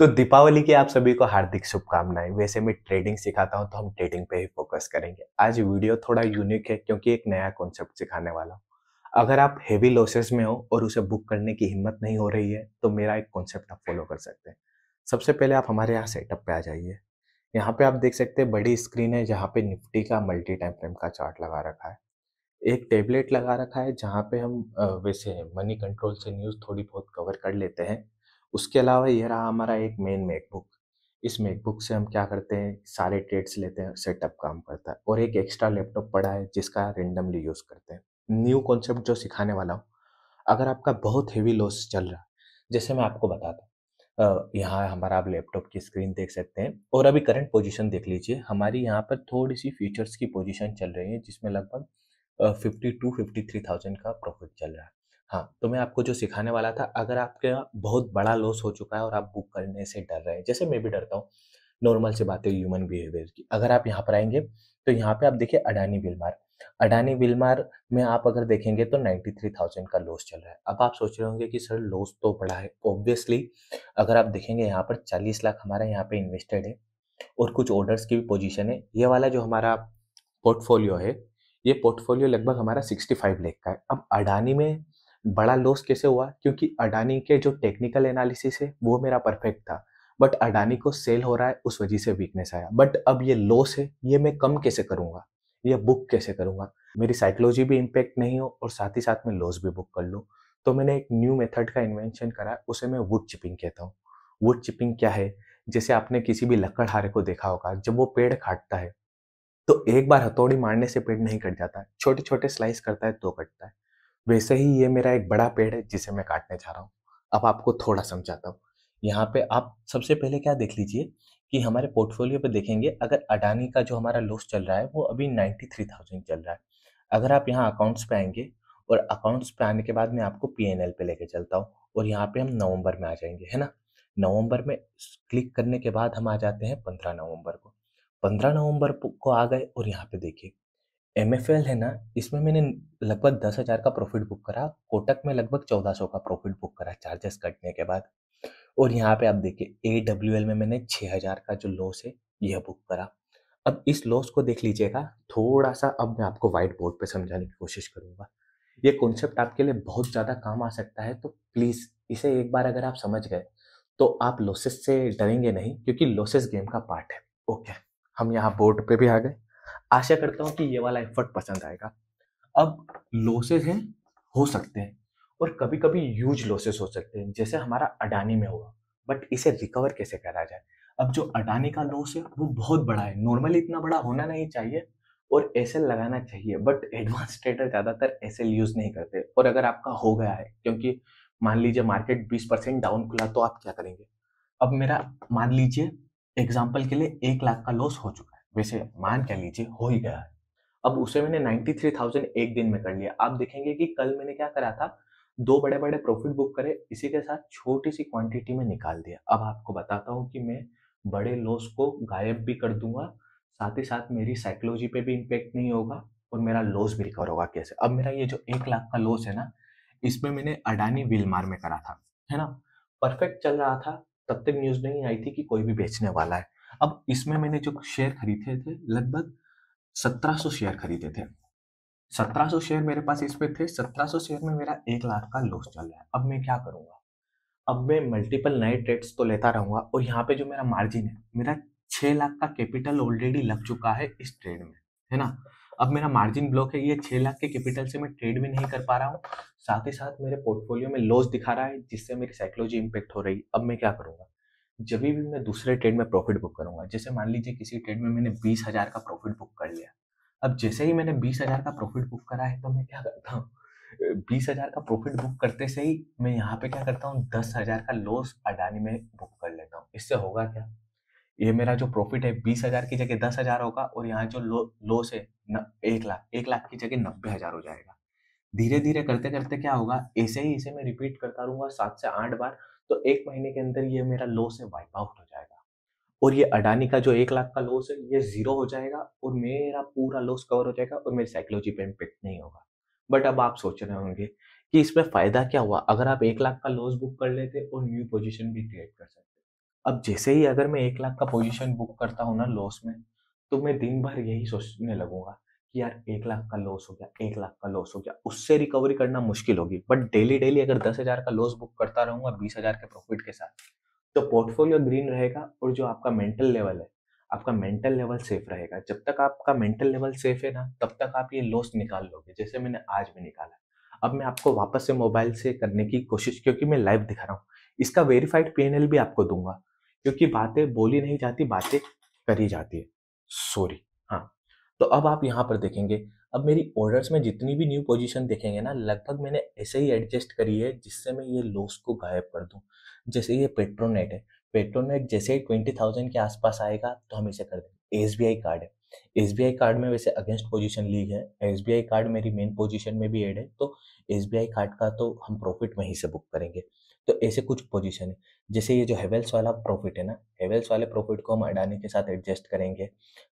तो दीपावली की आप सभी को हार्दिक शुभकामनाएं वैसे मैं ट्रेडिंग सिखाता हूं तो हम ट्रेडिंग पे ही फोकस करेंगे आज वीडियो थोड़ा यूनिक है क्योंकि एक नया कॉन्सेप्ट सिखाने वाला हूं अगर आप हेवी लॉसेस में हो और उसे बुक करने की हिम्मत नहीं हो रही है तो मेरा एक कॉन्सेप्ट आप फॉलो कर सकते हैं सबसे पहले आप हमारे यहाँ सेटअप पे आ जाइए यहाँ पे आप देख सकते हैं बड़ी स्क्रीन है जहाँ पे निफ्टी का मल्टी टाइम फ्रेम का चार्ट लगा रखा है एक टेबलेट लगा रखा है जहाँ पे हम वैसे मनी कंट्रोल से न्यूज़ थोड़ी बहुत कवर कर लेते हैं उसके अलावा यह रहा हमारा एक मेन मैकबुक इस मैकबुक से हम क्या करते हैं सारे ट्रेड्स लेते हैं सेटअप काम करता है और एक एक्स्ट्रा लैपटॉप पड़ा है जिसका रेंडमली यूज़ करते हैं न्यू कॉन्सेप्ट जो सिखाने वाला हूँ अगर आपका बहुत हेवी लॉस चल रहा है जैसे मैं आपको बताता हूँ यहाँ हमारा आप लैपटॉप की स्क्रीन देख सकते हैं और अभी करंट पोजीशन देख लीजिए हमारी यहाँ पर थोड़ी सी फ्यूचर्स की पोजीशन चल रही है जिसमें लगभग fifty two fifty three thousand का प्रॉफिट चल रहा है हाँ तो मैं आपको जो सिखाने वाला था अगर आपके बहुत बड़ा लॉस हो चुका है और आप बुक करने से डर रहे हैं जैसे मैं भी डरता हूँ नॉर्मल से बातें ह्यूमन बिहेवियर की अगर आप यहाँ पर आएंगे तो यहाँ पे आप देखिए अडानी बिलमार अडानी बिलमार में आप अगर देखेंगे तो 93,000 का लॉस चल रहा है अब आप सोच रहे होंगे कि सर लॉस तो बड़ा है ऑब्वियसली अगर आप देखेंगे यहाँ पर 40 लाख हमारा यहाँ पे इन्वेस्टेड है और कुछ ऑर्डर्स की भी पोजीशन है ये वाला जो हमारा पोर्टफोलियो है ये पोर्टफोलियो लगभग हमारा 65 लाख का है अब अडानी में बड़ा लॉस कैसे हुआ क्योंकि अडानी के जो टेक्निकल एनालिसिस है वो मेरा परफेक्ट था बट अडानी को सेल हो रहा है उस वजह से वीकनेस आया बट अब ये लॉस है ये मैं कम कैसे करूँगा ये बुक कैसे करूँगा मेरी साइकोलॉजी भी इम्पेक्ट नहीं हो और साथ ही साथ मैं लॉस भी बुक कर लूँ तो मैंने एक न्यू मेथड का इन्वेंशन करा उसे मैं वुड चिपिंग कहता हूँ वुड चिपिंग क्या है जैसे आपने किसी भी लकड़हारे को देखा होगा जब वो पेड़ काटता है तो एक बार हथौड़ी मारने से पेड़ नहीं कट जाता छोटे छोटे स्लाइस करता है तो कटता है वैसे ही ये मेरा एक बड़ा पेड़ है जिसे मैं काटने जा रहा हूँ अब आपको थोड़ा समझाता हूँ यहाँ पे आप सबसे पहले क्या देख लीजिए कि हमारे पोर्टफोलियो पे देखेंगे अगर अडानी का जो हमारा लॉस चल रहा है वो अभी नाइन्टी थ्री थाउजेंड चल रहा है अगर आप यहाँ अकाउंट्स पे आएंगे और अकाउंट्स पे आने के बाद मैं आपको पी एन एल पे लेके चलता हूँ और यहाँ पे हम नवंबर में आ जाएंगे है ना नवंबर में क्लिक करने के बाद हम आ जाते हैं पंद्रह नवंबर को पंद्रह नवंबर को आ गए और यहाँ पे देखिए एम है ना इसमें मैंने लगभग दस हज़ार का प्रॉफिट बुक करा कोटक में लगभग चौदह सौ का प्रॉफिट बुक करा चार्जेस कटने के बाद और यहाँ पे आप देखिए ए डब्ल्यू एल में मैंने छः हज़ार का जो लॉस है यह बुक करा अब इस लॉस को देख लीजिएगा थोड़ा सा अब मैं आपको व्हाइट बोर्ड पे समझाने की कोशिश करूँगा ये कॉन्सेप्ट आपके लिए बहुत ज़्यादा काम आ सकता है तो प्लीज़ इसे एक बार अगर आप समझ गए तो आप लॉसेस से डरेंगे नहीं क्योंकि लॉसेस गेम का पार्ट है ओके हम यहाँ बोर्ड पे भी आ गए आशा करता हूँ कि ये वाला एफर्ट पसंद आएगा अब लॉसेज हैं हो सकते हैं और कभी कभी यूज लॉसेस हो सकते हैं जैसे हमारा अडानी में हुआ बट इसे रिकवर कैसे करा जाए अब जो अडानी का लॉस है वो बहुत बड़ा है नॉर्मली इतना बड़ा होना नहीं चाहिए और ऐसे लगाना चाहिए बट एडवांस ट्रेडर ज़्यादातर ऐसे यूज़ नहीं करते और अगर आपका हो गया है क्योंकि मान लीजिए मार्केट 20 परसेंट डाउन खुला तो आप क्या करेंगे अब मेरा मान लीजिए एग्जाम्पल के लिए एक लाख का लॉस हो चुका है वैसे मान क्या लीजिए हो ही गया है अब उसे मैंने 93,000 एक दिन में कर लिया आप देखेंगे कि कल मैंने क्या करा था दो बड़े बड़े प्रॉफिट बुक करे इसी के साथ छोटी सी क्वांटिटी में निकाल दिया अब आपको बताता हूँ कि मैं बड़े लॉस को गायब भी कर दूंगा साथ ही साथ मेरी साइकोलॉजी पे भी इम्पेक्ट नहीं होगा और मेरा लॉस भी रिकवर होगा कैसे अब मेरा ये जो एक लाख का लॉस है ना इसमें मैंने अडानी विलमार में करा था है ना परफेक्ट चल रहा था तब तक न्यूज़ नहीं आई थी कि कोई भी बेचने वाला है अब इसमें मैंने जो शेयर खरीदे थे लगभग 1700 शेयर खरीदे थे 1700 शेयर मेरे पास इसमें थे 1700 शेयर में मेरा एक लाख का लॉस चल रहा है अब मैं क्या करूँगा अब मैं मल्टीपल नए ट्रेड्स तो लेता रहूंगा और यहाँ पे जो मेरा मार्जिन है मेरा छह लाख का कैपिटल ऑलरेडी लग चुका है इस ट्रेड में है ना अब मेरा मार्जिन ब्लॉक है ये छह लाख के कैपिटल से मैं ट्रेड भी नहीं कर पा रहा हूँ साथ ही साथ मेरे पोर्टफोलियो में लॉस दिखा रहा है जिससे मेरी साइकोलॉजी इम्पेक्ट हो रही अब मैं क्या करूँगा जब भी मैं दूसरे ट्रेड में प्रॉफिट बुक करूंगा जैसे मान लीजिए किसी ट्रेड में मैंने बीस हजार का प्रॉफिट बुक कर लिया अब जैसे ही मैंने बीस हजार का प्रॉफिट बुक करा है तो मैं क्या करता हूँ बीस हजार का प्रॉफिट बुक करते से ही मैं यहाँ पे क्या करता हूँ दस हजार का लॉस अडानी में बुक कर लेता हूँ इससे होगा क्या ये मेरा जो प्रॉफिट है बीस हजार की जगह दस हजार होगा और यहाँ जो लॉस है न, एक लाख एक लाख की जगह नब्बे हजार हो जाएगा धीरे धीरे करते करते क्या होगा ऐसे ही इसे मैं रिपीट करता रहूंगा सात से आठ बार तो एक महीने के अंदर ये मेरा लॉस है वाइप आउट हो जाएगा और ये अडानी का जो एक लाख का लॉस है ये जीरो हो जाएगा और मेरा पूरा लॉस कवर हो जाएगा और मेरी साइकोलॉजी पे इम्पेक्ट नहीं होगा बट अब आप सोच रहे होंगे कि इसमें फ़ायदा क्या हुआ अगर आप एक लाख का लॉस बुक कर लेते और न्यू पोजिशन भी क्रिएट कर सकते अब जैसे ही अगर मैं एक लाख का पोजिशन बुक करता हूँ ना लॉस में तो मैं दिन भर यही सोचने लगूंगा कि यार एक लाख का लॉस हो गया एक लाख का लॉस हो गया उससे रिकवरी करना मुश्किल होगी बट डेली डेली अगर दस हजार का लॉस बुक करता रहूंगा बीस हजार के प्रॉफिट के साथ तो पोर्टफोलियो ग्रीन रहेगा और जो आपका मेंटल लेवल है आपका मेंटल लेवल सेफ रहेगा जब तक आपका मेंटल लेवल सेफ है ना तब तक आप ये लॉस निकाल लोगे जैसे मैंने आज भी निकाला अब मैं आपको वापस से मोबाइल से करने की कोशिश क्योंकि मैं लाइव दिखा रहा हूँ इसका वेरीफाइड पी भी आपको दूंगा क्योंकि बातें बोली नहीं जाती बातें करी जाती है सॉरी तो अब आप यहाँ पर देखेंगे अब मेरी ऑर्डर्स में जितनी भी न्यू पोजीशन देखेंगे ना लगभग मैंने ऐसे ही एडजस्ट करी है जिससे मैं ये लॉस को गायब कर दूँ जैसे ये पेट्रोनेट है पेट्रोनेट जैसे ही ट्वेंटी थाउजेंड के आसपास आएगा तो हम इसे कर देंगे एस कार्ड है एस कार्ड में वैसे अगेंस्ट पोजीशन लीग है एस कार्ड मेरी मेन पोजिशन में भी एड है तो एस कार्ड का तो हम प्रॉफिट वहीं से बुक करेंगे तो ऐसे कुछ पोजीशन है जैसे ये जो हेवेल्स वाला प्रॉफिट है ना हेवेल्स वाले प्रॉफिट को हम अडानी के साथ एडजस्ट करेंगे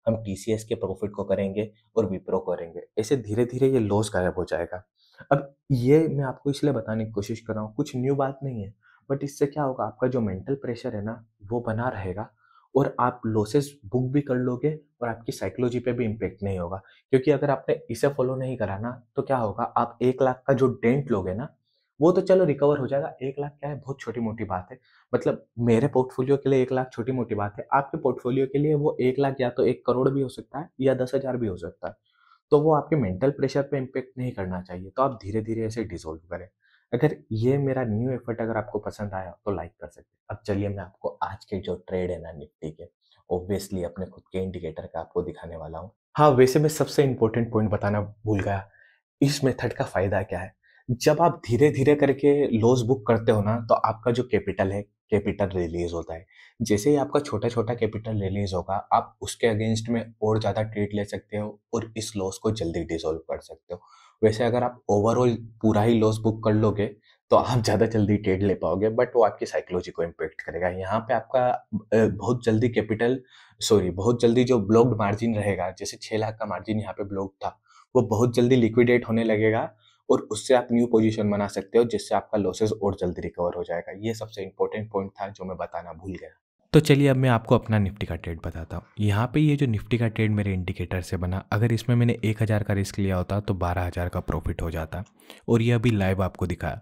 हम टी के प्रॉफिट को करेंगे और विप्रो करेंगे ऐसे धीरे धीरे ये लॉस गायब हो जाएगा अब ये मैं आपको इसलिए बताने की कोशिश कर रहा हूँ कुछ न्यू बात नहीं है बट इससे क्या होगा आपका जो मेंटल प्रेशर है ना वो बना रहेगा और आप लॉसेस बुक भी कर लोगे और आपकी साइकोलॉजी पे भी इम्पेक्ट नहीं होगा क्योंकि अगर आपने इसे फॉलो नहीं करा ना तो क्या होगा आप एक लाख का जो डेंट लोगे ना वो तो चलो रिकवर हो जाएगा एक लाख क्या है बहुत छोटी मोटी बात है मतलब मेरे पोर्टफोलियो के लिए एक लाख छोटी मोटी बात है आपके पोर्टफोलियो के लिए वो एक लाख या तो एक करोड़ भी हो सकता है या दस हज़ार भी हो सकता है तो वो आपके मेंटल प्रेशर पे इम्पेक्ट नहीं करना चाहिए तो आप धीरे धीरे ऐसे डिजोल्व करें अगर ये मेरा न्यू एफर्ट अगर आपको पसंद आया तो लाइक कर सकते अब चलिए मैं आपको आज के जो ट्रेड है ना निफ्टी के ऑब्वियसली अपने खुद के इंडिकेटर का आपको दिखाने वाला हूँ हाँ वैसे मैं सबसे इंपॉर्टेंट पॉइंट बताना भूल गया इस मेथड का फ़ायदा क्या है जब आप धीरे धीरे करके लॉस बुक करते हो ना तो आपका जो कैपिटल है कैपिटल रिलीज होता है जैसे ही आपका छोटा छोटा कैपिटल रिलीज होगा आप उसके अगेंस्ट में और ज़्यादा ट्रेड ले सकते हो और इस लॉस को जल्दी डिजोल्व कर सकते हो वैसे अगर आप ओवरऑल पूरा ही लॉस बुक कर लोगे तो आप ज़्यादा जल्दी ट्रेड ले पाओगे बट वो आपकी साइकोलॉजी को इम्पेक्ट करेगा यहाँ पे आपका बहुत जल्दी कैपिटल सॉरी बहुत जल्दी जो ब्लॉक्ड मार्जिन रहेगा जैसे छः लाख का मार्जिन यहाँ पे ब्लॉक था वो बहुत जल्दी लिक्विडेट होने लगेगा और उससे आप न्यू पोजीशन बना सकते हो जिससे आपका लॉसेस और जल्दी रिकवर हो जाएगा ये सबसे इंपॉर्टेंट पॉइंट था जो मैं बताना भूल गया तो चलिए अब मैं आपको अपना निफ्टी का ट्रेड बताता हूँ यहाँ पे ये जो निफ्टी का ट्रेड मेरे इंडिकेटर से बना अगर इसमें मैंने एक हज़ार का रिस्क लिया होता तो बारह हज़ार का प्रॉफिट हो जाता और ये अभी लाइव आपको दिखाया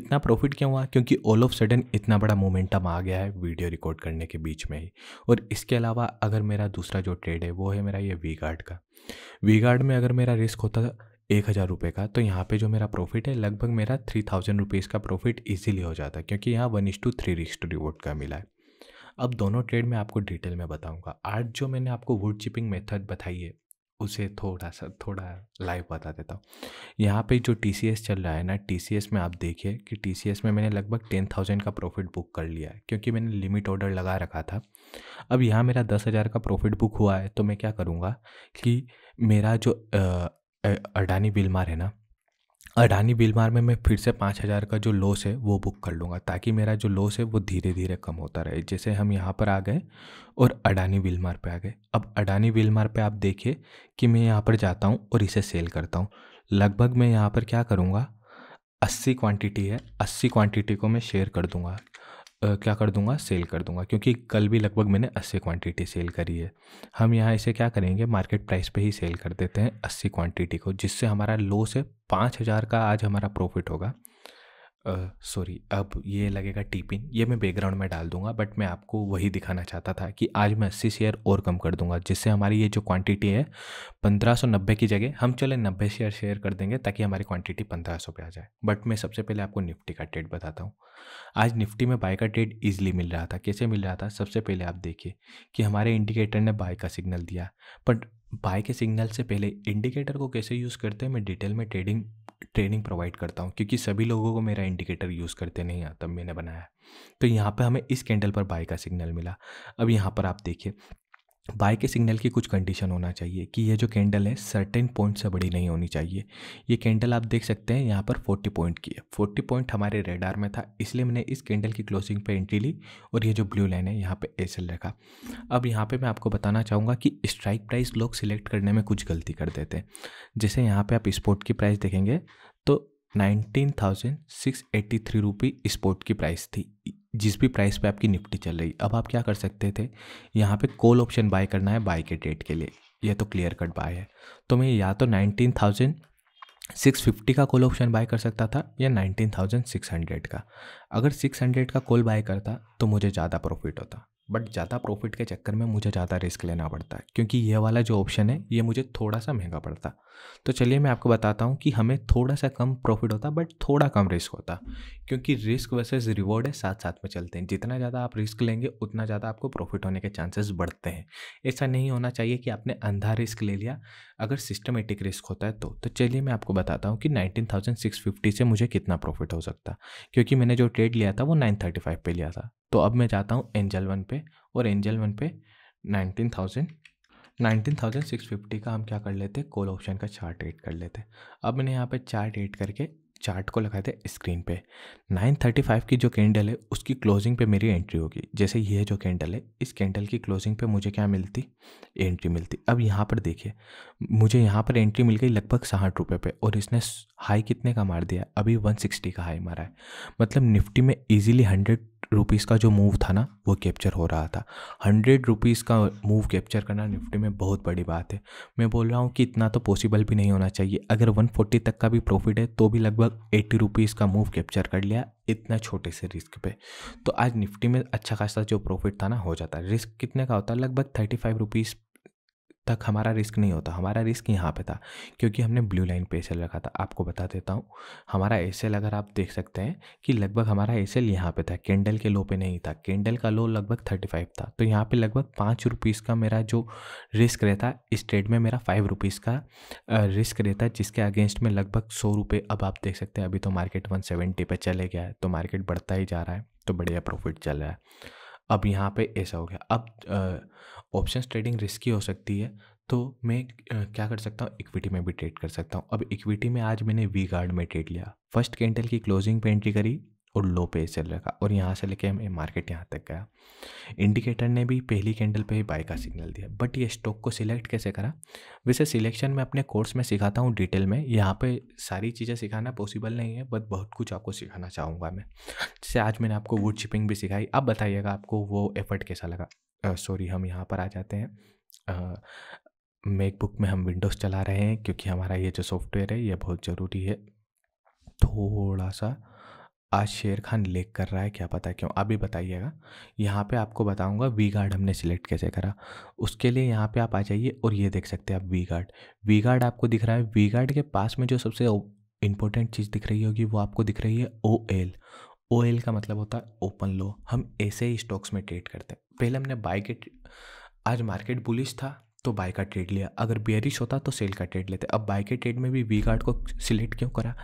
इतना प्रॉफिट क्यों हुआ क्योंकि ऑल ऑफ सडन इतना बड़ा मोमेंटम आ गया है वीडियो रिकॉर्ड करने के बीच में ही और इसके अलावा अगर मेरा दूसरा जो ट्रेड है वो है मेरा ये वी गार्ड का वी गार्ड में अगर मेरा रिस्क होता एक हज़ार रुपये का तो यहाँ पे जो मेरा प्रॉफिट है लगभग मेरा थ्री थाउजेंड रुपीज़ का प्रॉफिट इजीली हो जाता है क्योंकि यहाँ वन इश टू थ्री रिक्स टू रिवॉर्ड का मिला है अब दोनों ट्रेड में आपको डिटेल में बताऊंगा आज जो मैंने आपको वुड चिपिंग मेथड बताई है उसे थोड़ा सा थोड़ा लाइव बता देता हूँ यहाँ पे जो टी चल रहा है ना टी में आप देखिए कि टी में मैंने लगभग टेन थाउजेंड का प्रॉफिट बुक कर लिया है क्योंकि मैंने लिमिट ऑर्डर लगा रखा था अब यहाँ मेरा दस हज़ार का प्रॉफिट बुक हुआ है तो मैं क्या करूँगा कि मेरा जो अडानी बिलमार है ना अडानी बिलमार में मैं फिर से पाँच हज़ार का जो लॉस है वो बुक कर लूँगा ताकि मेरा जो लॉस है वो धीरे धीरे कम होता रहे जैसे हम यहाँ पर आ गए और अडानी बिलमार पे आ गए अब अडानी बिलमार पे आप देखिए कि मैं यहाँ पर जाता हूँ और इसे सेल करता हूँ लगभग मैं यहाँ पर क्या करूँगा अस्सी क्वांटिटी है अस्सी क्वांटिटी को मैं शेयर कर दूंगा क्या कर दूंगा सेल कर दूंगा क्योंकि कल भी लगभग मैंने अस्सी क्वांटिटी सेल करी है हम यहाँ इसे क्या करेंगे मार्केट प्राइस पे ही सेल कर देते हैं अस्सी क्वांटिटी को जिससे हमारा लो से पाँच हज़ार का आज हमारा प्रॉफिट होगा सॉरी अब ये लगेगा टीपिन ये मैं बैकग्राउंड में डाल दूंगा बट मैं आपको वही दिखाना चाहता था कि आज मैं अस्सी शेयर और कम कर दूंगा जिससे हमारी ये जो क्वांटिटी है पंद्रह सौ नब्बे की जगह हम चले नब्बे शेयर शेयर कर देंगे ताकि हमारी क्वांटिटी पंद्रह सौ पे आ जाए बट मैं सबसे पहले आपको निफ्टी का ट्रेड बताता हूँ आज निफ्टी में बाय का ट्रेड ईजिली मिल रहा था कैसे मिल रहा था सबसे पहले आप देखिए कि हमारे इंडिकेटर ने बाय का सिग्नल दिया बट बाय के सिग्नल से पहले इंडिकेटर को कैसे यूज़ करते हैं मैं डिटेल में ट्रेडिंग ट्रेनिंग प्रोवाइड करता हूँ क्योंकि सभी लोगों को मेरा इंडिकेटर यूज़ करते नहीं आता मैंने बनाया तो यहाँ पर हमें इस कैंडल पर बाई का सिग्नल मिला अब यहाँ पर आप देखिए बाय के सिग्नल की कुछ कंडीशन होना चाहिए कि ये जो कैंडल है सर्टेन पॉइंट से बड़ी नहीं होनी चाहिए ये कैंडल आप देख सकते हैं यहाँ पर 40 पॉइंट की है 40 पॉइंट हमारे रेडार में था इसलिए मैंने इस कैंडल की क्लोजिंग पे एंट्री ली और ये जो ब्लू लाइन है यहाँ पे एल रखा अब यहाँ पे मैं आपको बताना चाहूँगा कि स्ट्राइक प्राइस लोग सिलेक्ट करने में कुछ गलती कर देते हैं जैसे यहाँ पर आप स्पोर्ट की प्राइस देखेंगे तो nineteen thousand six eighty three rupee spot की प्राइस थी जिस भी प्राइस पे आपकी निफ्टी चल रही अब आप क्या कर सकते थे यहाँ पे कॉल ऑप्शन बाय करना है बाय के डेट के लिए यह तो क्लियर कट बाय है तो मैं या तो नाइनटीन थाउजेंड सिक्स फिफ्टी का कॉल ऑप्शन बाय कर सकता था या नाइनटीन थाउजेंड सिक्स हंड्रेड का अगर सिक्स हंड्रेड का कॉल बाय करता तो मुझे ज़्यादा प्रॉफिट होता बट ज़्यादा प्रॉफिट के चक्कर में मुझे ज़्यादा रिस्क लेना पड़ता है क्योंकि यह वाला जो ऑप्शन है ये मुझे थोड़ा सा महंगा पड़ता तो चलिए मैं आपको बताता हूँ कि हमें थोड़ा सा कम प्रॉफिट होता बट थोड़ा कम रिस्क होता क्योंकि रिस्क वर्सेस रिवॉर्ड है साथ साथ में चलते हैं जितना ज़्यादा आप रिस्क लेंगे उतना ज़्यादा आपको प्रॉफिट होने के चांसेस बढ़ते हैं ऐसा नहीं होना चाहिए कि आपने अंधा रिस्क ले लिया अगर सिस्टमेटिक रिस्क होता है तो तो चलिए मैं आपको बताता हूँ कि नाइनटीन से मुझे कितना प्रॉफिट हो सकता क्योंकि मैंने जो ट्रेड लिया था वो नाइन पे लिया था तो अब मैं जाता हूँ एंजल वन पे और एंजल वन पे nineteen nineteen thousand six fifty का हम क्या कर लेते कॉल ऑप्शन का चार्ट रेट कर लेते अब मैंने यहाँ पे चार्ट रेट करके चार्ट को लगाते हैं स्क्रीन पे 935 की जो कैंडल है उसकी क्लोजिंग पे मेरी एंट्री होगी जैसे ये जो कैंडल है इस कैंडल की क्लोजिंग पे मुझे क्या मिलती एंट्री मिलती अब यहाँ पर देखिए मुझे यहाँ पर एंट्री मिल गई लगभग साठ रुपये पे और इसने हाई कितने का मार दिया अभी 160 का हाई मारा है मतलब निफ्टी में इजीली 100 रुपीज़ का जो मूव था ना वो कैप्चर हो रहा था हंड्रेड रुपीज़ का मूव कैप्चर करना निफ्टी में बहुत बड़ी बात है मैं बोल रहा हूँ कि इतना तो पॉसिबल भी नहीं होना चाहिए अगर 140 तक का भी प्रॉफिट है तो भी लगभग 80 रुपीज़ का मूव कैप्चर कर लिया इतना छोटे से रिस्क पे तो आज निफ्टी में अच्छा खासा जो प्रॉफिट था ना हो जाता रिस्क कितने का होता है लगभग थर्टी फाइव रुपीज़ तक हमारा रिस्क नहीं होता हमारा रिस्क यहाँ पे था क्योंकि हमने ब्लू लाइन पे एसेल रखा था आपको बता देता हूँ हमारा एस अगर आप देख सकते हैं कि लगभग हमारा एस एल यहाँ पर था कैंडल के लो पे नहीं था कैंडल का लो लगभग थर्टी फाइव था तो यहाँ पे लगभग पाँच रुपीज़ का मेरा जो रिस्क रहता इस ट्रेड में मेरा फाइव रुपीज़ का रिस्क रहता जिसके अगेंस्ट में लगभग सौ रुपये अब आप देख सकते हैं अभी तो मार्केट वन सेवेंटी चले गया है तो मार्केट बढ़ता ही जा रहा है तो बढ़िया प्रॉफिट चल रहा है अब यहाँ पे ऐसा हो गया अब ऑप्शन ट्रेडिंग रिस्की हो सकती है तो मैं क्या कर सकता हूँ इक्विटी में भी ट्रेड कर सकता हूँ अब इक्विटी में आज मैंने वी गार्ड में ट्रेड लिया फर्स्ट कैंडल की क्लोजिंग पे एंट्री करी और लो पे सेल रखा और यहाँ से लेके हमें मार्केट यहाँ तक गया इंडिकेटर ने भी पहली कैंडल पे ही बाई का सिग्नल दिया बट ये स्टॉक को सिलेक्ट कैसे करा वैसे सिलेक्शन में अपने कोर्स में सिखाता हूँ डिटेल में यहाँ पे सारी चीज़ें सिखाना पॉसिबल नहीं है बट बहुत कुछ आपको सिखाना चाहूँगा मैं जैसे आज मैंने आपको वुड चिपिंग भी सिखाई अब बताइएगा आपको वो एफर्ट कैसा लगा सॉरी हम यहाँ पर आ जाते हैं मेकबुक में हम विंडोज़ चला रहे हैं क्योंकि हमारा ये जो सॉफ्टवेयर है ये बहुत ज़रूरी है थोड़ा सा आज शेर खान लेक कर रहा है क्या पता क्यों आप भी बताइएगा यहाँ पे आपको बताऊँगा वी गार्ड हमने सेलेक्ट कैसे करा उसके लिए यहाँ पे आप आ जाइए और ये देख सकते हैं आप वी गार्ड वी गार्ड आपको दिख रहा है वी गार्ड के पास में जो सबसे इंपॉर्टेंट चीज़ दिख रही होगी वो आपको दिख रही है ओ एल ओ एल का मतलब होता है ओपन लो हम ऐसे ही स्टॉक्स में ट्रेड करते हैं पहले हमने बाय के आज मार्केट बुलिश था तो बाय का ट्रेड लिया अगर बियरिश होता तो सेल का ट्रेड लेते अब बाय के ट्रेड में भी वी गार्ड को सिलेक्ट क्यों करा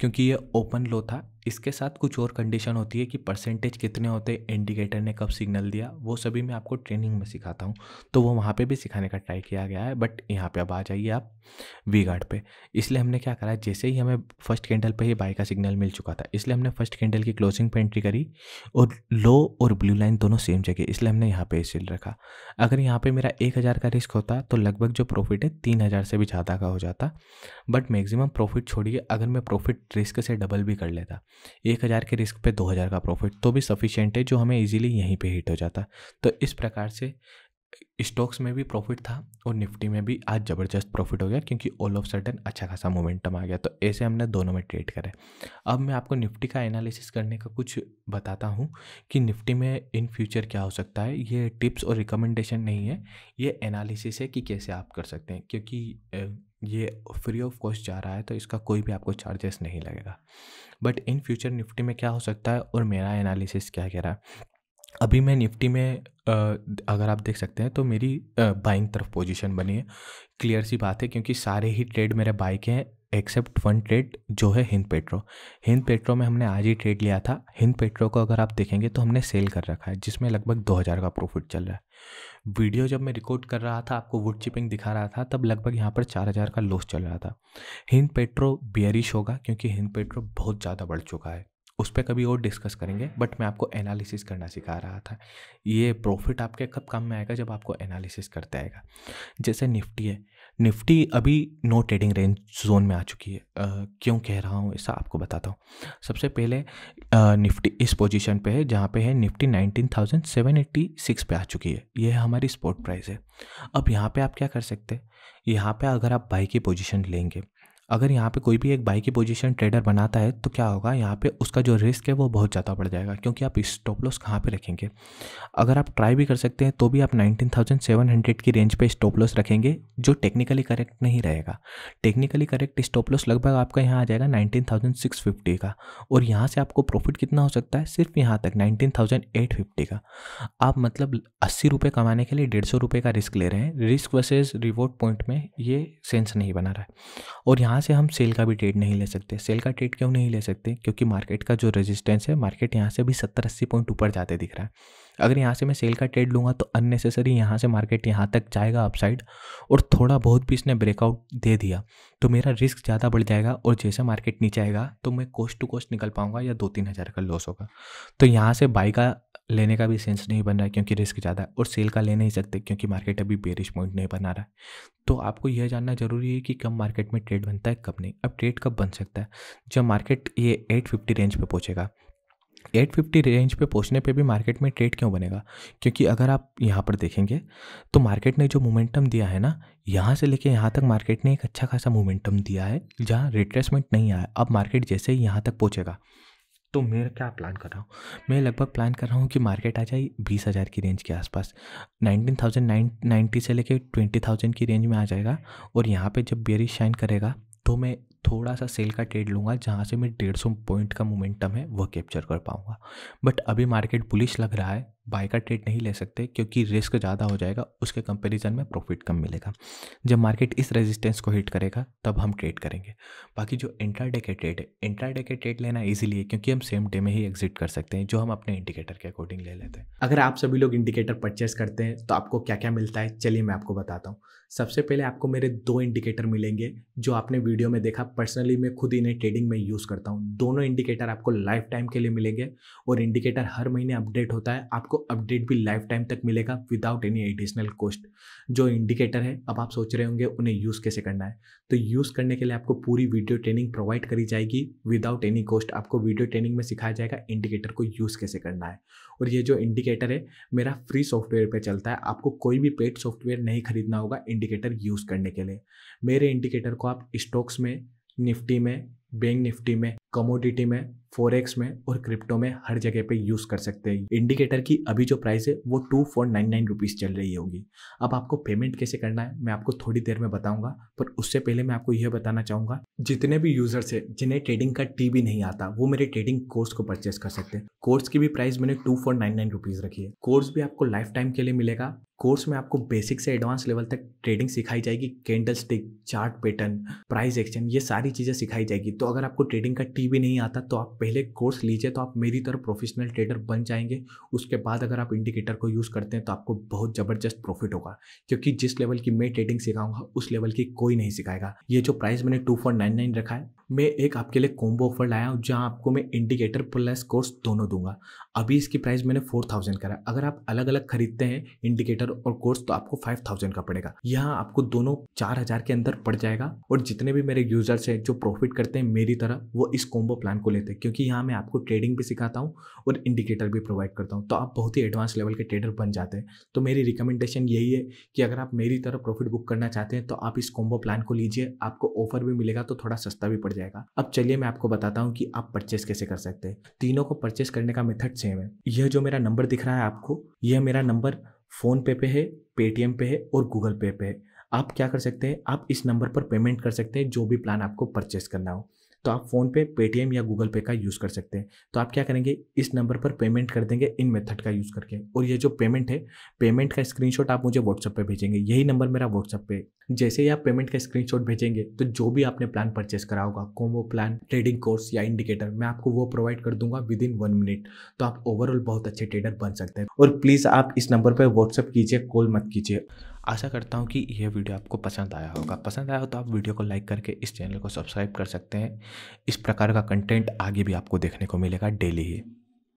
क्योंकि ये ओपन लो था इसके साथ कुछ और कंडीशन होती है कि परसेंटेज कितने होते हैं इंडिकेटर ने कब सिग्नल दिया वो सभी मैं आपको ट्रेनिंग में सिखाता हूँ तो वो वहाँ पे भी सिखाने का ट्राई किया गया है बट यहाँ पे अब आ जाइए आप वी गार्ड पर इसलिए हमने क्या करा जैसे ही हमें फर्स्ट कैंडल पर ही बाई का सिग्नल मिल चुका था इसलिए हमने फर्स्ट कैंडल की क्लोजिंग पर एंट्री करी और लो और ब्लू लाइन दोनों सेम जगह इसलिए हमने यहाँ पर सेल रखा अगर यहाँ पर मेरा एक हज़ार का रिस्क होता तो लगभग जो प्रॉफिट है तीन हज़ार से भी ज़्यादा का हो जाता बट मैक्सिमम प्रॉफिट छोड़िए अगर मैं प्रॉफिट रिस्क से डबल भी कर लेता एक हज़ार के रिस्क पे दो हज़ार का प्रॉफिट तो भी सफिशेंट है जो हमें इजीली यहीं पे हिट हो जाता तो इस प्रकार से स्टॉक्स में भी प्रॉफिट था और निफ्टी में भी आज ज़बरदस्त प्रॉफिट हो गया क्योंकि ऑल ऑफ सडन अच्छा खासा मोमेंटम आ गया तो ऐसे हमने दोनों में ट्रेड करे अब मैं आपको निफ्टी का एनालिसिस करने का कुछ बताता हूँ कि निफ्टी में इन फ्यूचर क्या हो सकता है ये टिप्स और रिकमेंडेशन नहीं है ये एनालिसिस है कि कैसे आप कर सकते हैं क्योंकि ये फ्री ऑफ कॉस्ट जा रहा है तो इसका कोई भी आपको चार्जेस नहीं लगेगा बट इन फ्यूचर निफ्टी में क्या हो सकता है और मेरा एनालिसिस क्या कह रहा है अभी मैं निफ्टी में अगर आप देख सकते हैं तो मेरी बाइंग तरफ पोजीशन बनी है क्लियर सी बात है क्योंकि सारे ही ट्रेड मेरे बाइक हैं एक्सेप्ट वन ट्रेड जो है हिंद पेट्रो हिंद पेट्रो में हमने आज ही ट्रेड लिया था हिंद पेट्रो को अगर आप देखेंगे तो हमने सेल कर रखा है जिसमें लगभग दो हज़ार का प्रॉफिट चल रहा है वीडियो जब मैं रिकॉर्ड कर रहा था आपको वुड चिपिंग दिखा रहा था तब लगभग यहाँ पर चार हज़ार का लॉस चल रहा था हिंद पेट्रो बियरिश होगा क्योंकि हिंद पेट्रो बहुत ज़्यादा बढ़ चुका है उस पर कभी और डिस्कस करेंगे बट मैं आपको एनालिसिस करना सिखा रहा था ये प्रॉफिट आपके कब काम में आएगा जब आपको एनालिसिस करते आएगा जैसे निफ्टी है निफ्टी अभी नो ट्रेडिंग रेंज जोन में आ चुकी है आ, क्यों कह रहा हूँ ऐसा आपको बताता हूँ सबसे पहले आ, निफ्टी इस पोजीशन पे है जहाँ पे है निफ्टी सिक्स पे आ चुकी है ये हमारी स्पॉट प्राइस है अब यहाँ पे आप क्या कर सकते हैं यहाँ पे अगर आप बाई की पोजीशन लेंगे अगर यहाँ पे कोई भी एक बाई की पोजीशन ट्रेडर बनाता है तो क्या होगा यहाँ पे उसका जो रिस्क है वो बहुत ज़्यादा बढ़ जाएगा क्योंकि आप स्टॉप लॉस कहाँ पे रखेंगे अगर आप ट्राई भी कर सकते हैं तो भी आप 19,700 की रेंज पे स्टॉप लॉस रखेंगे जो टेक्निकली करेक्ट नहीं रहेगा टेक्निकली करेक्ट स्टॉप लॉस लगभग आपका यहाँ आ जाएगा नाइनटीन का और यहाँ से आपको प्रॉफिट कितना हो सकता है सिर्फ यहाँ तक नाइनटीन का आप मतलब अस्सी कमाने के लिए डेढ़ सौ का रिस्क ले रहे हैं रिस्क वर्सेज रिवॉर्ड पॉइंट में ये सेंस नहीं बना रहा है और यहाँ यहाँ से हम सेल का भी ट्रेड नहीं ले सकते सेल का ट्रेड क्यों नहीं ले सकते क्योंकि मार्केट का जो रेजिस्टेंस है मार्केट यहाँ से भी सत्तर अस्सी पॉइंट ऊपर जाते दिख रहा है अगर यहाँ से मैं सेल का ट्रेड लूँगा तो अननेसेसरी यहाँ से मार्केट यहाँ तक जाएगा अपसाइड और थोड़ा बहुत भी इसने ब्रेकआउट दे दिया तो मेरा रिस्क ज़्यादा बढ़ जाएगा और जैसे मार्केट नीचे आएगा तो मैं कोस्ट टू कोस्ट निकल पाऊँगा या दो तीन हज़ार का लॉस होगा तो यहाँ से बाई का लेने का भी सेंस नहीं बन रहा है क्योंकि रिस्क ज़्यादा है और सेल का ले नहीं सकते क्योंकि मार्केट अभी बेरिश पॉइंट नहीं बना रहा है तो आपको यह जानना जरूरी है कि कब मार्केट में ट्रेड बनता है कब नहीं अब ट्रेड कब बन सकता है जब मार्केट ये 850 रेंज पे पहुँचेगा 850 रेंज पे पहुंचने पे भी मार्केट में ट्रेड क्यों बनेगा क्योंकि अगर आप यहाँ पर देखेंगे तो मार्केट ने जो मोमेंटम दिया है ना यहाँ से लेके यहाँ तक मार्केट ने एक अच्छा खासा मोमेंटम दिया है जहाँ रिट्रेसमेंट नहीं आया अब मार्केट जैसे ही यहाँ तक पहुँचेगा तो मेरा क्या प्लान कर रहा हूँ मैं लगभग प्लान कर रहा हूँ कि मार्केट आ जाए बीस हज़ार की रेंज के आसपास नाइनटीन थाउजेंड नाइन नाइन्टी से लेके ट्वेंटी थाउजेंड की रेंज में आ जाएगा और यहाँ पे जब बेरिश शाइन करेगा तो मैं थोड़ा सा सेल का ट्रेड लूँगा जहाँ से मैं डेढ़ सौ पॉइंट का मोमेंटम है वह कैप्चर कर पाऊँगा बट अभी मार्केट बुलिश लग रहा है बाय का ट्रेड नहीं ले सकते क्योंकि रिस्क ज़्यादा हो जाएगा उसके कंपैरिजन में प्रॉफिट कम मिलेगा जब मार्केट इस रेजिस्टेंस को हिट करेगा तब हम ट्रेड करेंगे बाकी जो इंट्राडे के ट्रेड है इंट्राडे के ट्रेड लेना ईजिली है क्योंकि हम सेम डे में ही एग्जिट कर सकते हैं जो हम अपने इंडिकेटर के अकॉर्डिंग ले लेते हैं अगर आप सभी लोग इंडिकेटर परचेस करते हैं तो आपको क्या क्या मिलता है चलिए मैं आपको बताता हूँ सबसे पहले आपको मेरे दो इंडिकेटर मिलेंगे जो आपने वीडियो में देखा पर्सनली मैं खुद इन्हें ट्रेडिंग में यूज़ करता हूँ दोनों इंडिकेटर आपको लाइफ टाइम के लिए मिलेंगे और इंडिकेटर हर महीने अपडेट होता है आपको अपडेट भी लाइफ टाइम तक मिलेगा विदाउट एनी एडिशनल कॉस्ट जो इंडिकेटर है अब आप सोच रहे होंगे उन्हें यूज़ कैसे करना है तो यूज़ करने के लिए आपको पूरी वीडियो ट्रेनिंग प्रोवाइड करी जाएगी विदाउट एनी कॉस्ट आपको वीडियो ट्रेनिंग में सिखाया जाएगा इंडिकेटर को यूज़ कैसे करना है और ये जो इंडिकेटर है मेरा फ्री सॉफ्टवेयर पर चलता है आपको कोई भी पेड सॉफ्टवेयर नहीं खरीदना होगा इंडिकेटर यूज़ करने के लिए मेरे इंडिकेटर को आप स्टॉक्स में निफ्टी में बैंक निफ्टी में कमोडिटी में फोरेक्स में और क्रिप्टो में हर जगह पे यूज़ कर सकते हैं इंडिकेटर की अभी जो प्राइस है वो two four nine nine rupees चल रही होगी अब आपको पेमेंट कैसे करना है मैं आपको थोड़ी देर में बताऊंगा पर उससे पहले मैं आपको यह बताना चाहूंगा जितने भी यूज़र्स है जिन्हें ट्रेडिंग का टी भी नहीं आता वो मेरे ट्रेडिंग कोर्स को परचेस कर सकते हैं कोर्स की भी प्राइस मैंने two four nine nine rupees रखी है कोर्स भी आपको लाइफ टाइम के लिए मिलेगा कोर्स में आपको बेसिक से एडवांस लेवल तक ट्रेडिंग सिखाई जाएगी candlestick chart pattern price action ये सारी चीज़ें सिखाई जाएगी तो अगर आपको ट्रेडिंग का टी भी नहीं आता तो आप पहले कोर्स लीजिए तो आप मेरी तरह प्रोफेशनल ट्रेडर बन जाएंगे उसके बाद अगर आप इंडिकेटर को यूज़ करते हैं तो आपको बहुत ज़बरदस्त प्रॉफिट होगा क्योंकि जिस लेवल की मैं ट्रेडिंग सिखाऊंगा उस लेवल की कोई नहीं सिखाएगा ये जो प्राइस मैंने टू रखा है मैं एक आपके लिए कॉम्बो ऑफर लाया हूँ जहाँ आपको मैं इंडिकेटर प्लस कोर्स दोनों दूंगा अभी इसकी प्राइस मैंने फोर थाउजेंड करा अगर आप अलग अलग खरीदते हैं इंडिकेटर और कोर्स तो आपको फाइव थाउजेंड का पड़ेगा यहाँ आपको दोनों चार हजार के अंदर पड़ जाएगा और जितने भी मेरे यूजर्स हैं जो प्रॉफिट करते हैं मेरी तरह वो इस कॉम्बो प्लान को लेते हैं क्योंकि यहाँ मैं आपको ट्रेडिंग भी सिखाता हूँ और इंडिकेटर भी प्रोवाइड करता हूँ तो आप बहुत ही एडवांस लेवल के ट्रेडर बन जाते हैं तो मेरी रिकमेंडेशन यही है कि अगर आप मेरी तरह प्रॉफिट बुक करना चाहते हैं तो आप इस कॉम्बो प्लान को लीजिए आपको ऑफर भी मिलेगा तो थोड़ा सस्ता भी पड़ जाएगा अब चलिए मैं आपको बताता हूँ कि आप परचेस कैसे कर सकते हैं तीनों को परचेस करने का मेथड सेम है यह जो मेरा नंबर दिख रहा है आपको यह मेरा नंबर फ़ोन पे पे है पेटीएम पे है और गूगल पे पे है आप क्या कर सकते हैं आप इस नंबर पर पेमेंट कर सकते हैं जो भी प्लान आपको परचेस करना हो तो आप फ़ोनपे पेटीएम या गूगल पे का यूज़ कर सकते हैं तो आप क्या करेंगे इस नंबर पर पेमेंट कर देंगे इन मेथड का यूज़ करके और ये जो पेमेंट है पेमेंट का स्क्रीनशॉट आप मुझे व्हाट्सअप पे भेजेंगे यही नंबर मेरा व्हाट्सअप पे जैसे ही आप पेमेंट का स्क्रीनशॉट भेजेंगे तो जो भी आपने प्लान परचेस करा होगा कोमो प्लान ट्रेडिंग कोर्स या इंडिकेटर मैं आपको वो प्रोवाइड कर दूंगा विद इन वन मिनट तो आप ओवरऑल बहुत अच्छे ट्रेडर बन सकते हैं और प्लीज़ आप इस नंबर पर व्हाट्सअप कीजिए कॉल मत कीजिए आशा करता हूँ कि यह वीडियो आपको पसंद आया होगा पसंद आया हो तो आप वीडियो को लाइक करके इस चैनल को सब्सक्राइब कर सकते हैं इस प्रकार का कंटेंट आगे भी आपको देखने को मिलेगा डेली ही